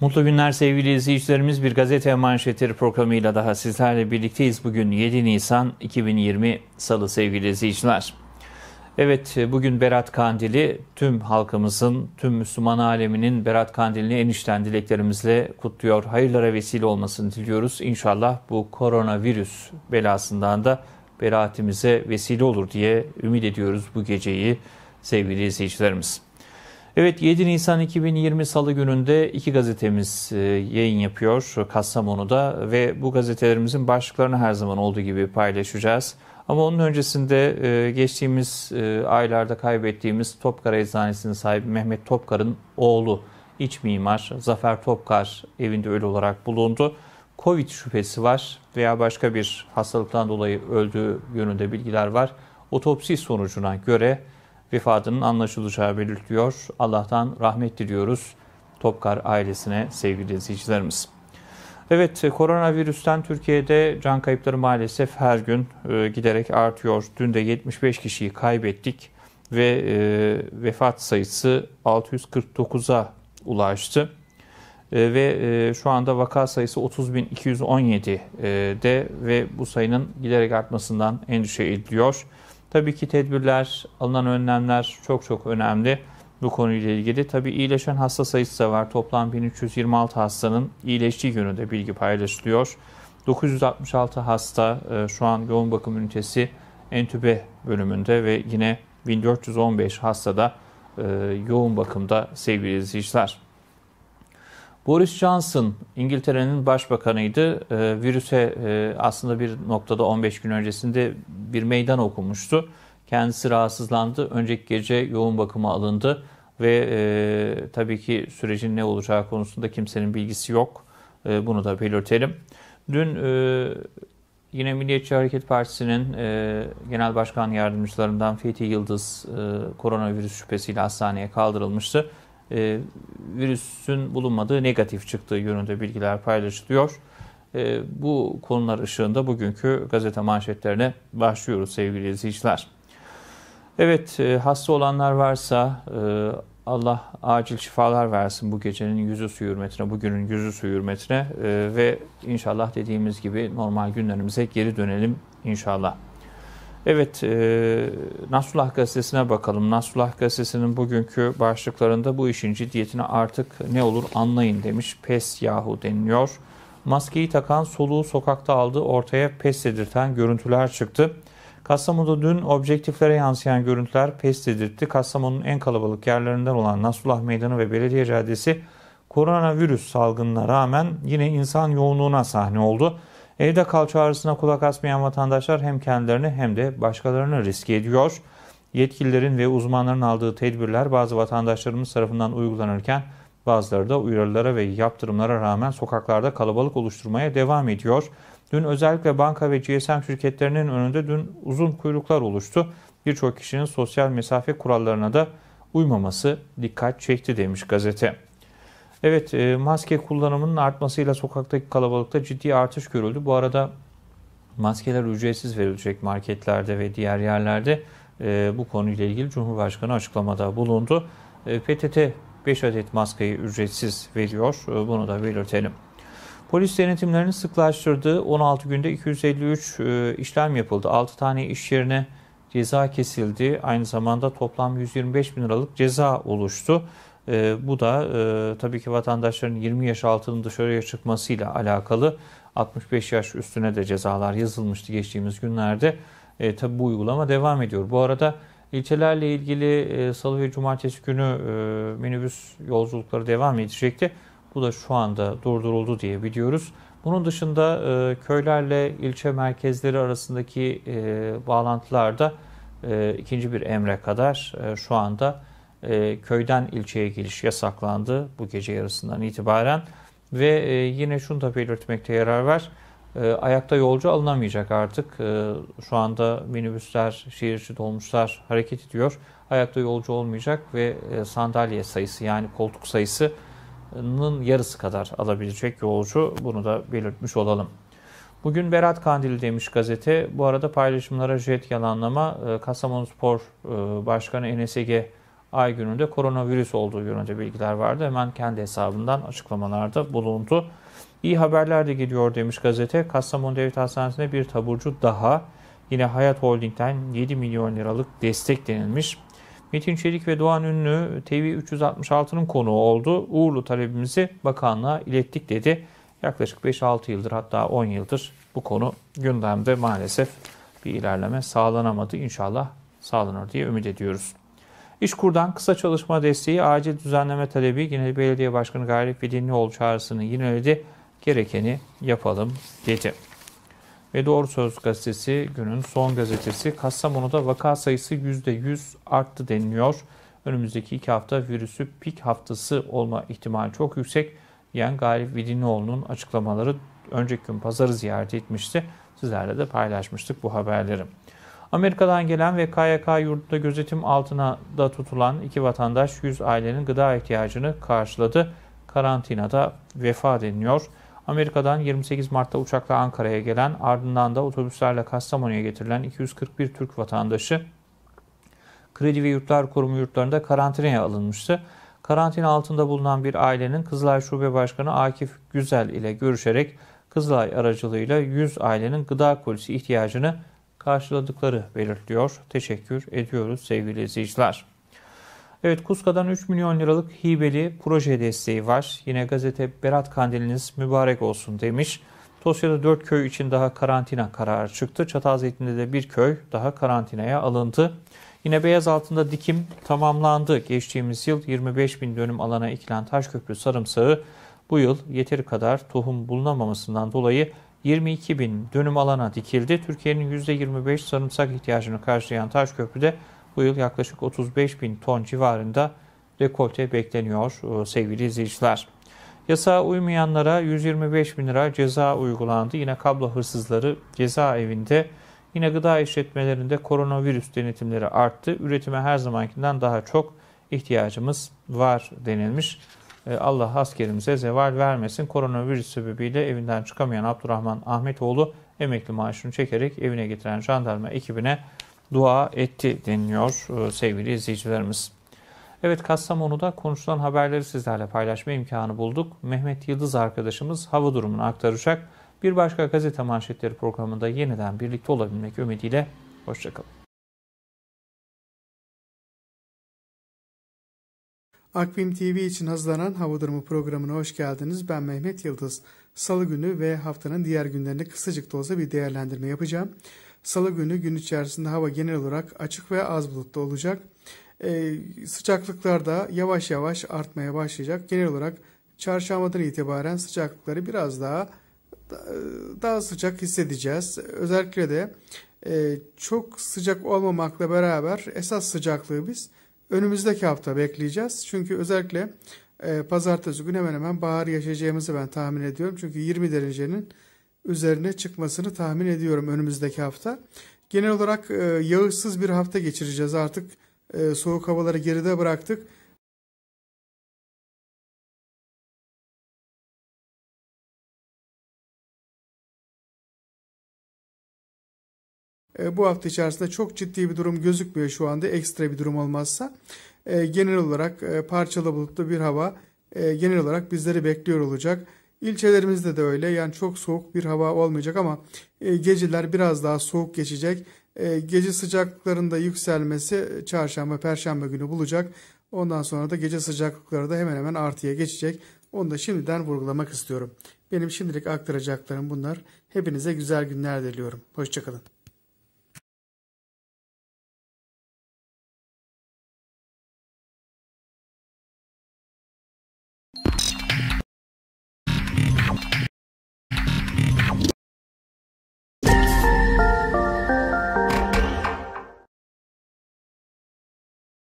Mutlu günler sevgili izleyicilerimiz. Bir gazete manşetleri programıyla daha sizlerle birlikteyiz. Bugün 7 Nisan 2020 Salı sevgili izleyiciler. Evet e, bugün Berat Kandili tüm halkımızın, tüm Müslüman aleminin Berat Kandili'ni enişten dileklerimizle kutluyor. Hayırlara vesile olmasını diliyoruz. İnşallah bu koronavirüs belasından da beraatimize vesile olur diye ümit ediyoruz bu geceyi sevgili izleyicilerimiz. Evet 7 Nisan 2020 Salı gününde iki gazetemiz e, yayın yapıyor Kastamonu'da ve bu gazetelerimizin başlıklarını her zaman olduğu gibi paylaşacağız. Ama onun öncesinde e, geçtiğimiz e, aylarda kaybettiğimiz Topkar Eczanesi'nin sahibi Mehmet Topkar'ın oğlu iç mimar Zafer Topkar evinde ölü olarak bulundu. Covid şüphesi var veya başka bir hastalıktan dolayı öldüğü yönünde bilgiler var. Otopsi sonucuna göre vefatının anlaşılacağı belirtiliyor. Allah'tan rahmet diliyoruz Topkar ailesine sevgili izleyicilerimiz. Evet koronavirüsten Türkiye'de can kayıpları maalesef her gün e, giderek artıyor. Dün de 75 kişiyi kaybettik ve e, vefat sayısı 649'a ulaştı. E, ve e, şu anda vaka sayısı 30.217'de e, ve bu sayının giderek artmasından endişe ediliyor. Tabii ki tedbirler, alınan önlemler çok çok önemli bu konuyla ilgili. Tabi iyileşen hasta sayısı da var. Toplam 1326 hastanın iyileştiği yönünde bilgi paylaşılıyor. 966 hasta e, şu an yoğun bakım ünitesi entübe bölümünde ve yine 1415 hasta da e, yoğun bakımda sevgili izleyiciler. Boris Johnson İngiltere'nin başbakanıydı. E, virüse aslında bir noktada 15 gün öncesinde bir meydan okumuştu. Kendisi rahatsızlandı. Önceki gece yoğun bakıma alındı ve e, tabii ki sürecin ne olacağı konusunda kimsenin bilgisi yok. E, bunu da belirtelim. Dün e, yine Milliyetçi Hareket Partisi'nin e, Genel Başkan Yardımcılarından Fethi Yıldız e, koronavirüs şüphesiyle hastaneye kaldırılmıştı. E, virüsün bulunmadığı negatif çıktığı yönünde bilgiler paylaşılıyor. E, bu konular ışığında bugünkü gazete manşetlerine başlıyoruz sevgili izleyiciler. Evet e, hasta olanlar varsa e, Allah acil şifalar versin bu gecenin yüzü suyu hürmetine, bugünün yüzü suyu hürmetine e, ve inşallah dediğimiz gibi normal günlerimize geri dönelim inşallah. Evet, Nasrullah Gazetesi'ne bakalım. Nasrullah Gazetesi'nin bugünkü başlıklarında bu işin ciddiyetini artık ne olur anlayın demiş. Pes yahu deniliyor. Maskeyi takan soluğu sokakta aldı ortaya pes edirten görüntüler çıktı. Kastamonu'da dün objektiflere yansıyan görüntüler pes dedirtti. Kastamonu'nun en kalabalık yerlerinden olan Nasullah Meydanı ve Belediye Caddesi koronavirüs salgınına rağmen yine insan yoğunluğuna sahne oldu. Evde kal çağrısına kulak asmayan vatandaşlar hem kendilerini hem de başkalarını riske ediyor. Yetkililerin ve uzmanların aldığı tedbirler bazı vatandaşlarımız tarafından uygulanırken bazıları da uyarılara ve yaptırımlara rağmen sokaklarda kalabalık oluşturmaya devam ediyor. Dün özellikle banka ve GSM şirketlerinin önünde dün uzun kuyruklar oluştu. Birçok kişinin sosyal mesafe kurallarına da uymaması dikkat çekti demiş gazete. Evet e, maske kullanımının artmasıyla sokaktaki kalabalıkta ciddi artış görüldü. Bu arada maskeler ücretsiz verilecek marketlerde ve diğer yerlerde. E, bu konuyla ilgili Cumhurbaşkanı açıklamada bulundu. E, PTT 5 adet maskeyi ücretsiz veriyor. Bunu da belirtelim. Polis denetimlerini sıklaştırdı. 16 günde 253 e, işlem yapıldı. 6 tane iş yerine ceza kesildi. Aynı zamanda toplam 125 bin liralık ceza oluştu. E, bu da e, tabii ki vatandaşların 20 yaş altının dışarıya çıkmasıyla alakalı 65 yaş üstüne de cezalar yazılmıştı geçtiğimiz günlerde. E, tabii bu uygulama devam ediyor. Bu arada ilçelerle ilgili e, salı ve cumartesi günü e, minibüs yolculukları devam edecekti. Bu da şu anda durduruldu diye biliyoruz. Bunun dışında e, köylerle ilçe merkezleri arasındaki e, da e, ikinci bir emre kadar e, şu anda e, köyden ilçeye giriş yasaklandı bu gece yarısından itibaren. Ve e, yine şunu da belirtmekte yarar var. E, ayakta yolcu alınamayacak artık. E, şu anda minibüsler, şehir içi dolmuşlar hareket ediyor. Ayakta yolcu olmayacak ve e, sandalye sayısı yani koltuk sayısı yarısı kadar alabilecek yolcu. Bunu da belirtmiş olalım. Bugün Berat Kandil demiş gazete. Bu arada paylaşımlara jet yalanlama ee, Kastamonu Spor e, Başkanı Enes Ege ay gününde koronavirüs olduğu yönünde bilgiler vardı. Hemen kendi hesabından açıklamalarda bulundu. İyi haberler de geliyor demiş gazete. Kastamonu Devlet Hastanesi'ne bir taburcu daha. Yine Hayat Holding'den 7 milyon liralık destek denilmiş. Metin Çelik ve Doğan Ünlü TV 366'nın konuğu oldu. Uğurlu talebimizi bakanlığa ilettik dedi. Yaklaşık 5-6 yıldır hatta 10 yıldır bu konu gündemde maalesef bir ilerleme sağlanamadı. İnşallah sağlanır diye ümit ediyoruz. İşkur'dan kısa çalışma desteği acil düzenleme talebi yine Belediye Başkanı Gayret Filinlioğlu çağrısını yineledi. Gerekeni yapalım dedi. Ve Doğru Söz gazetesi günün son gazetesi. Kastamonu'da vaka sayısı %100 arttı deniliyor. Önümüzdeki iki hafta virüsü pik haftası olma ihtimali çok yüksek diyen Galip Vidinoğlu'nun açıklamaları önceki gün pazarı ziyaret etmişti. Sizlerle de paylaşmıştık bu haberleri. Amerika'dan gelen ve KYK yurdunda gözetim altına da tutulan iki vatandaş 100 ailenin gıda ihtiyacını karşıladı. Karantinada vefa deniliyor. Amerika'dan 28 Mart'ta uçakla Ankara'ya gelen ardından da otobüslerle Kastamonu'ya getirilen 241 Türk vatandaşı Kredi ve Yurtlar Kurumu yurtlarında karantinaya alınmıştı. Karantina altında bulunan bir ailenin Kızılay Şube Başkanı Akif Güzel ile görüşerek Kızılay aracılığıyla 100 ailenin gıda kolisi ihtiyacını karşıladıkları belirtiyor. Teşekkür ediyoruz sevgili izleyiciler. Evet Kuska'dan 3 milyon liralık hibeli proje desteği var. Yine gazete Berat Kandiliniz mübarek olsun demiş. Tosya'da 4 köy için daha karantina kararı çıktı. Çatalzeytin'de de bir köy daha karantinaya alındı. Yine beyaz altında dikim tamamlandı. Geçtiğimiz yıl 25 bin dönüm alana ekilen Taşköprü sarımsağı bu yıl yeteri kadar tohum bulunamamasından dolayı 22 bin dönüm alana dikildi. Türkiye'nin %25 sarımsak ihtiyacını karşılayan Taşköprü'de bu yıl yaklaşık 35 bin ton civarında rekolte bekleniyor e, sevgili izleyiciler. Yasağa uymayanlara 125 bin lira ceza uygulandı. Yine kablo hırsızları cezaevinde, yine gıda işletmelerinde koronavirüs denetimleri arttı. Üretime her zamankinden daha çok ihtiyacımız var denilmiş. E, Allah askerimize zeval vermesin. Koronavirüs sebebiyle evinden çıkamayan Abdurrahman Ahmetoğlu emekli maaşını çekerek evine getiren jandarma ekibine dua etti deniliyor e, sevgili izleyicilerimiz. Evet Kastamonu'da konuşulan haberleri sizlerle paylaşma imkanı bulduk. Mehmet Yıldız arkadaşımız hava durumunu aktaracak. Bir başka gazete manşetleri programında yeniden birlikte olabilmek ümidiyle hoşçakalın. Akbim TV için hazırlanan Hava Durumu programına hoş geldiniz. Ben Mehmet Yıldız. Salı günü ve haftanın diğer günlerini kısacık da olsa bir değerlendirme yapacağım. Salı günü gün içerisinde hava genel olarak açık ve az bulutlu olacak. Ee, sıcaklıklar da yavaş yavaş artmaya başlayacak. Genel olarak çarşambadan itibaren sıcaklıkları biraz daha daha sıcak hissedeceğiz. Özellikle de e, çok sıcak olmamakla beraber esas sıcaklığı biz önümüzdeki hafta bekleyeceğiz. Çünkü özellikle e, pazartesi günü hemen hemen bahar yaşayacağımızı ben tahmin ediyorum. Çünkü 20 derecenin üzerine çıkmasını tahmin ediyorum önümüzdeki hafta. Genel olarak e, yağışsız bir hafta geçireceğiz artık. E, soğuk havaları geride bıraktık. E, bu hafta içerisinde çok ciddi bir durum gözükmüyor şu anda ekstra bir durum olmazsa. E, genel olarak e, parçalı bulutlu bir hava genel olarak bizleri bekliyor olacak. İlçelerimizde de öyle yani çok soğuk bir hava olmayacak ama e, geceler biraz daha soğuk geçecek. E, gece sıcaklıklarında yükselmesi e, çarşamba, perşembe günü bulacak. Ondan sonra da gece sıcaklıkları da hemen hemen artıya geçecek. Onu da şimdiden vurgulamak istiyorum. Benim şimdilik aktaracaklarım bunlar. Hepinize güzel günler diliyorum. Hoşçakalın.